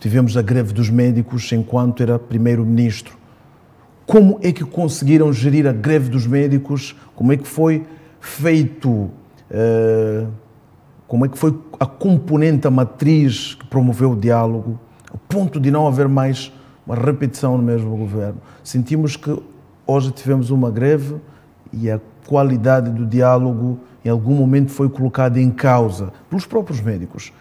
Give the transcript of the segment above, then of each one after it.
Tivemos a greve dos médicos enquanto era primeiro-ministro. Como é que conseguiram gerir a greve dos médicos? Como é que foi feito? Uh, como é que foi a componente, a matriz que promoveu o diálogo, O ponto de não haver mais uma repetição no mesmo governo? Sentimos que hoje tivemos uma greve e a qualidade do diálogo em algum momento foi colocada em causa pelos próprios médicos.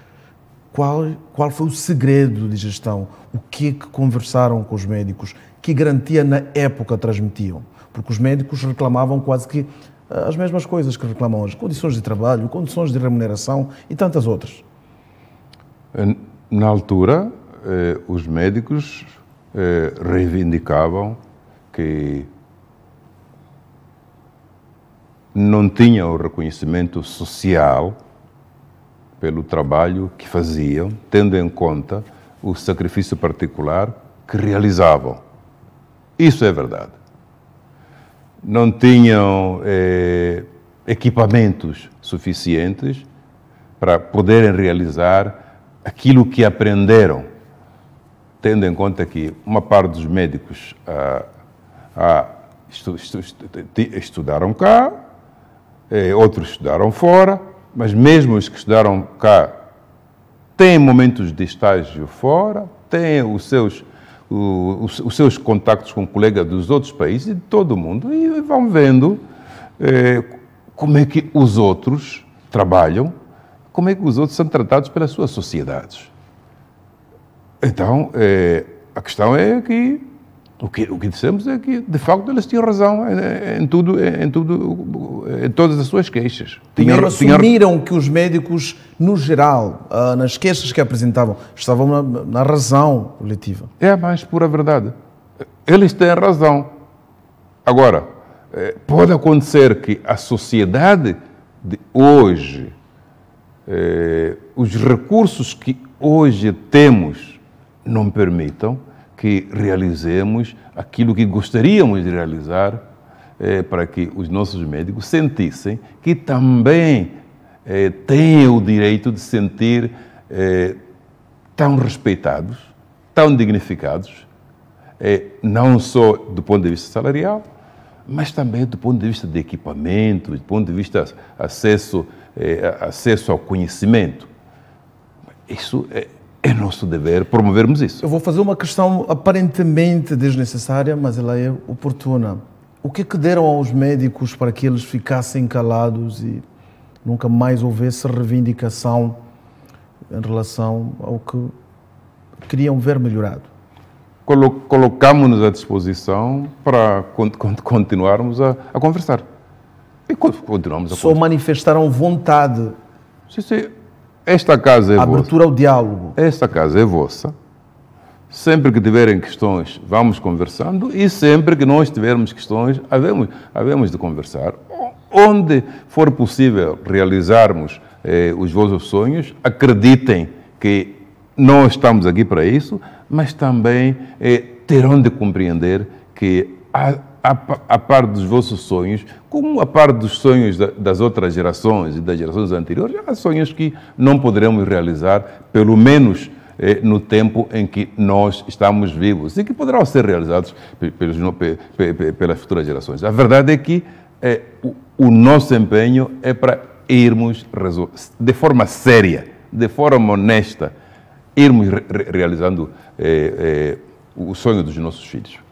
Qual, qual foi o segredo de gestão? O que é que conversaram com os médicos? Que garantia na época transmitiam? Porque os médicos reclamavam quase que ah, as mesmas coisas que reclamam hoje: condições de trabalho, condições de remuneração e tantas outras. Na altura, eh, os médicos eh, reivindicavam que não tinham o reconhecimento social pelo trabalho que faziam, tendo em conta o sacrifício particular que realizavam. Isso é verdade. Não tinham eh, equipamentos suficientes para poderem realizar aquilo que aprenderam, tendo em conta que uma parte dos médicos ah, ah, estu, estu, estu, estudaram cá, eh, outros estudaram fora, mas mesmo os que estudaram cá têm momentos de estágio fora, têm os seus, os, os seus contactos com colegas dos outros países, de todo o mundo, e vão vendo eh, como é que os outros trabalham, como é que os outros são tratados pelas suas sociedades. Então, eh, a questão é que o que, o que dissemos é que, de facto, eles tinham razão em, em tudo, em, tudo, em todas as suas queixas. Tinha, assumiram tinha... que os médicos, no geral, ah, nas queixas que apresentavam, estavam na, na razão coletiva. É a mais pura verdade. Eles têm razão. Agora, eh, pode acontecer que a sociedade de hoje, eh, os recursos que hoje temos, não permitam que realizemos aquilo que gostaríamos de realizar é, para que os nossos médicos sentissem que também é, têm o direito de sentir é, tão respeitados, tão dignificados, não só do ponto de vista salarial, mas também do ponto de vista de equipamento, do ponto de vista acesso, acesso ao conhecimento. Isso é é nosso dever promovermos isso. Eu vou fazer uma questão aparentemente desnecessária, mas ela é oportuna. O que é que deram aos médicos para que eles ficassem calados e nunca mais houvesse reivindicação em relação ao que queriam ver melhorado? Colo nos à disposição para continuarmos a, a, conversar. E continuamos a Só manifestaram vontade. Sim, sim. Esta casa é Abertura vossa. Abertura ao diálogo. Esta casa é vossa. Sempre que tiverem questões, vamos conversando e sempre que nós tivermos questões, havemos, havemos de conversar. Onde for possível realizarmos eh, os vossos sonhos, acreditem que nós estamos aqui para isso, mas também eh, terão de compreender que há a, a par dos vossos sonhos, como a par dos sonhos da, das outras gerações e das gerações anteriores, há sonhos que não poderemos realizar, pelo menos eh, no tempo em que nós estamos vivos e que poderão ser realizados pelos, pelas futuras gerações. A verdade é que eh, o, o nosso empenho é para irmos de forma séria, de forma honesta, irmos re realizando eh, eh, o sonho dos nossos filhos.